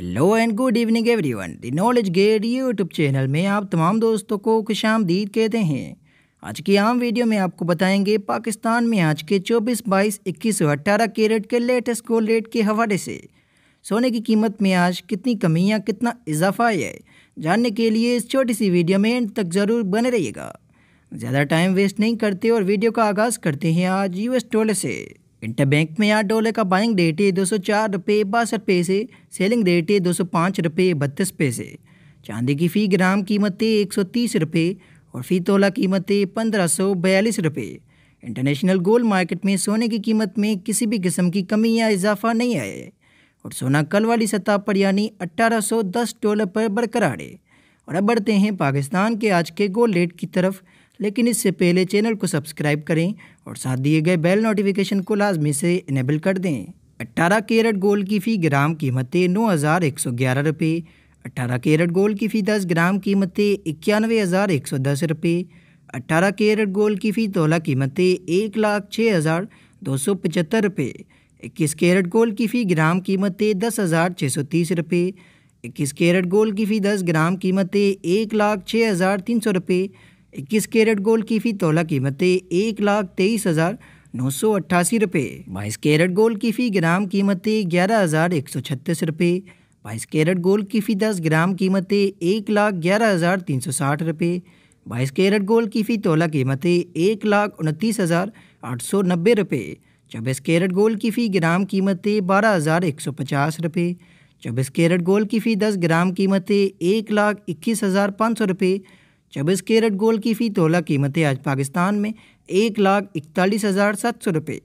hello and good evening everyone the knowledge gate YouTube channel में आप तमाम दोस्तों को खुश आमदीद कहते हैं आज की आम वीडियो में आपको बताएंगे पाकिस्तान में आज के 24, बाईस इक्कीस और अट्ठारह कैरेट के लेटेस्ट गोल्ड रेट के हवाले से सोने की कीमत में आज कितनी कमी या कितना इजाफा है जानने के लिए इस छोटी सी वीडियो में एंड तक ज़रूर बने रहिएगा ज़्यादा टाइम वेस्ट नहीं करते और वीडियो का आगाज़ करते हैं आज एस टोले से इंटरबैंक में आठ डॉलर का बाइंग रेट है दो सौ चार रुपये बासठ पैसे सेलिंग रेट है दो सौ पाँच रुपये बत्तीस पैसे चांदी की फ़ी ग्राम कीमतें एक सौ तीस रुपये और फ़ी तोला कीमतें पंद्रह सौ बयालीस रुपये इंटरनेशनल गोल्ड मार्केट में सोने की कीमत में किसी भी किस्म की कमी या इजाफा नहीं आया है और सोना कल वाली सतह पर यानी दस डॉलर पर बरकरार है और अब बढ़ते हैं पाकिस्तान के आज के गोल्ड रेट की तरफ लेकिन इससे पहले चैनल को सब्सक्राइब करें और साथ दिए गए बेल नोटिफिकेशन को लाजमी से इनेबल कर दें अट्ठारह कैरेट गोल्ड की फ़ी ग्राम कीमतें नौ हज़ार एक सौ ग्यारह रुपये अट्ठारह कैरेट गोल्ड की फ़ी दस ग्राम कीमतें इक्यानवे हज़ार एक सौ दस रुपये अट्ठारह कैरेट गोल्ड की फ़ी तोला कीमतें एक लाख छः हज़ार दो सौ पचहत्तर रुपये इक्कीस कैरेट गोल्ड की फ़ी ग्राम कीमतें दस हज़ार छः सौ तीस रुपये इक्कीस कैरेट गोल्ड की फ़ी दस ग्राम कीमतें एक लाख छः हज़ार तीन सौ रुपये इक्कीस कैरेट गोल्ड की फी तोला कीमत एक लाख तेईस हज़ार नौ सौ अट्ठासी रुपये बाईस कैरेट गोल्ड की फ़ी ग्राम कीमतें ग्यारह हज़ार एक सौ छत्तीस रुपये बाईस कैरेट गोल्ड की फ़ी दस ग्राम कीमतें एक लाख ग्यारह हज़ार तीन सौ साठ रुपये बाईस कैरेट गोल्ड की फ़ी तोला कीमत एक लाख उनतीस हज़ार आठ सौ नब्बे रुपये चौबीस कैरेट गोल्ड की फ़ी ग्राम कीमतें बारह हज़ार एक सौ पचास रुपये चौबीस कैरेट गोल्ड की फ़ी दस ग्राम कीमतें एक लाख इक्कीस हज़ार पाँच सौ रुपये चौबीस कैरेट गोल्ड की फ़ी तोला कीमतें आज पाकिस्तान में एक लाख इकतालीस हज़ार सात सौ रुपये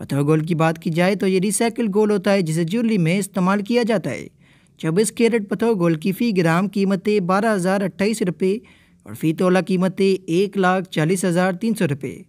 पत्थर गोल्ड की बात की जाए तो ये रिसाइकिल गोल्ड होता है जिसे ज्वेलरी में इस्तेमाल किया जाता है चौबीस कैरेट पत्थर गोल्ड की फ़ी ग्राम कीमतें बारह हज़ार अट्ठाईस रुपये और फ़ी तोला कीमतें एक लाख चालीस हज़ार तीन सौ रुपये